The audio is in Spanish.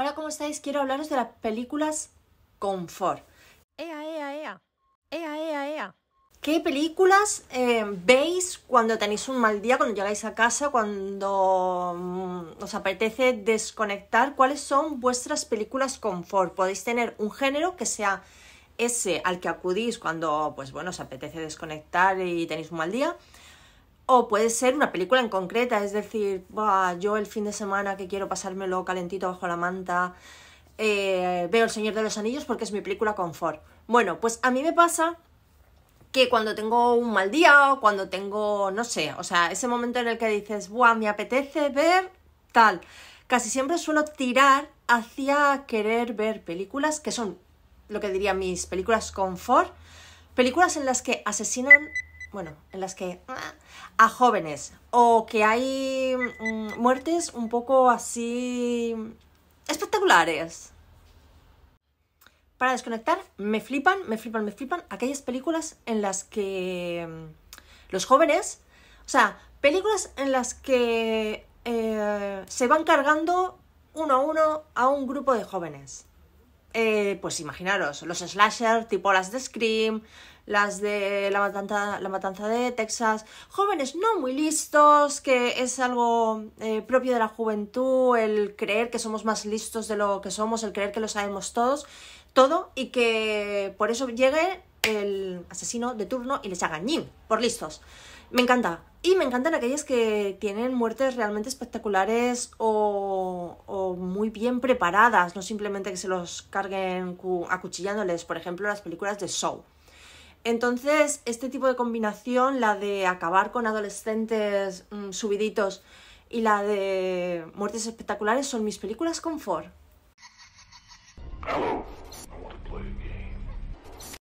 Ahora, ¿cómo estáis? Quiero hablaros de las películas confort. Ea, ea, ea. Ea, ¿Qué películas eh, veis cuando tenéis un mal día, cuando llegáis a casa, cuando mm, os apetece desconectar? ¿Cuáles son vuestras películas confort? Podéis tener un género que sea ese al que acudís cuando, pues bueno, os apetece desconectar y tenéis un mal día. O puede ser una película en concreta, es decir, yo el fin de semana que quiero pasármelo calentito bajo la manta, eh, veo El Señor de los Anillos porque es mi película confort. Bueno, pues a mí me pasa que cuando tengo un mal día o cuando tengo, no sé, o sea, ese momento en el que dices, ¡buah, me apetece ver tal! Casi siempre suelo tirar hacia querer ver películas que son lo que diría mis películas confort, películas en las que asesinan bueno, en las que ah, a jóvenes o que hay mm, muertes un poco así espectaculares. Para desconectar, me flipan, me flipan, me flipan aquellas películas en las que mm, los jóvenes, o sea, películas en las que eh, se van cargando uno a uno a un grupo de jóvenes. Eh, pues imaginaros, los slasher tipo las de Scream, las de la matanza, la matanza de Texas, jóvenes no muy listos, que es algo eh, propio de la juventud, el creer que somos más listos de lo que somos, el creer que lo sabemos todos, todo, y que por eso llegue el asesino de turno y les haga ñin, por listos. Me encanta. Y me encantan aquellas que tienen muertes realmente espectaculares o, o, muy bien preparadas, no simplemente que se los carguen acuchillándoles, por ejemplo, las películas de Show. Entonces, este tipo de combinación, la de acabar con adolescentes mm, subiditos y la de muertes espectaculares, son mis películas confort.